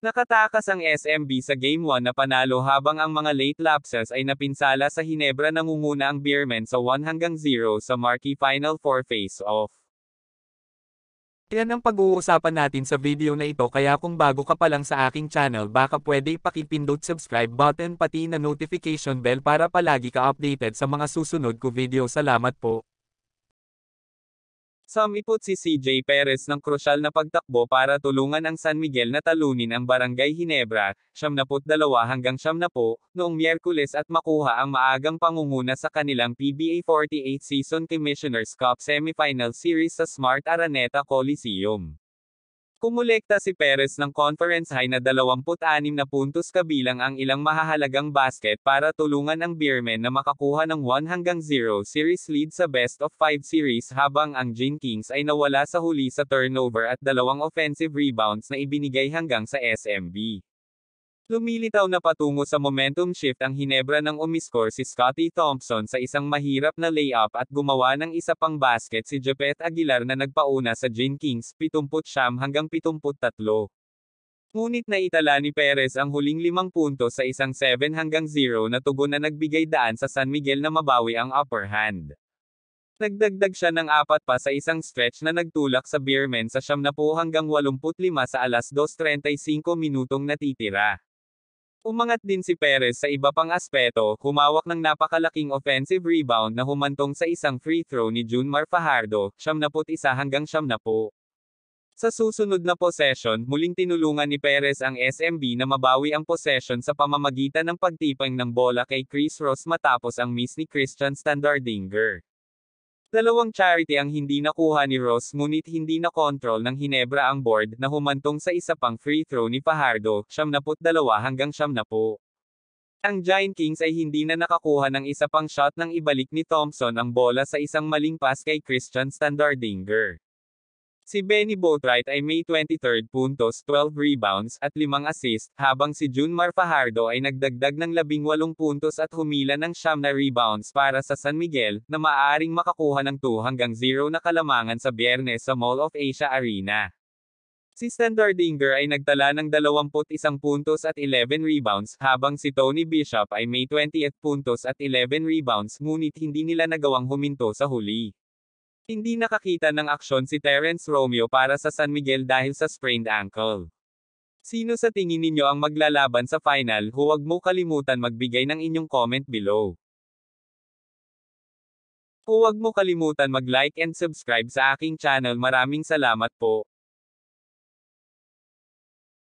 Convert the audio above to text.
Nakatakas ang SMB sa Game 1 na panalo habang ang mga late lapses ay napinsala sa Hinebra nangunguna ang Beermen sa 1 hanggang 0 sa marquee Final 4 face-off. Yan ang pag-uusapan natin sa video na ito kaya kung bago ka pa lang sa aking channel baka pwede ipakipindot subscribe button pati na notification bell para palagi ka updated sa mga susunod ko video. Salamat po. Samipot si CJ Perez ng krusyal na pagtakbo para tulungan ang San Miguel na talunin ang Barangay Hinebra, 72 hanggang 70, noong Miyerkules at makuha ang maagang pangunguna sa kanilang PBA 48 Season Commissioner's Cup Semifinal Series sa Smart Araneta Coliseum. Kumulekta si Perez ng conference high na 26 na puntos kabilang ang ilang mahahalagang basket para tulungan ang Beermen na makakuha ng 1 hanggang 0 series lead sa best of 5 series habang ang Gene Kings ay nawala sa huli sa turnover at dalawang offensive rebounds na ibinigay hanggang sa SMB. Lumilitaw na patungo sa momentum shift ang Hinebra nang umiscore si Scotty Thompson sa isang mahirap na layup at gumawa ng isa pang basket si Japet Aguilar na nagpauna sa Jenkins 79 hanggang 73. Ngunit naitala ni Perez ang huling limang punto sa isang 7 hanggang 0 na tugon na nagbigay daan sa San Miguel na mabawi ang upper hand. Nagdagdag siya ng apat pa sa isang stretch na nagtulak sa Beerman sa 70 hanggang 85 sa alas 2.35 minutong natitira. Umangat din si Perez sa iba pang aspeto, humawak ng napakalaking offensive rebound na humantong sa isang free throw ni June Marfajardo, 71 hanggang 70. Sa susunod na possession, muling tinulungan ni Perez ang SMB na mabawi ang possession sa pamamagitan ng pagtipang ng bola kay Chris Ross matapos ang miss ni Christian Standardinger. Dalawang charity ang hindi nakuha ni Rose ngunit hindi na kontrol ng Hinebra ang board na humantong sa isa pang free throw ni Fajardo, 72 hanggang 70. Ang Giant Kings ay hindi na nakakuha ng isa pang shot nang ibalik ni Thompson ang bola sa isang maling pass kay Christian Standardinger. Si Benny Boatwright ay may 23 puntos, 12 rebounds, at 5 assists, habang si Junmar Fajardo ay nagdagdag ng 18 puntos at humila ng siyam na rebounds para sa San Miguel, na maaaring makakuha ng 2 hanggang 0 na kalamangan sa biyernes sa Mall of Asia Arena. Si Standard Standardinger ay nagtala ng 21 puntos at 11 rebounds, habang si Tony Bishop ay may 28 puntos at 11 rebounds ngunit hindi nila nagawang huminto sa huli. Hindi nakakita ng aksyon si Terence Romeo para sa San Miguel dahil sa sprained ankle. Sino sa tingin ninyo ang maglalaban sa final? Huwag mo kalimutan magbigay ng inyong comment below. Huwag mo kalimutan mag-like and subscribe sa aking channel. Maraming salamat po.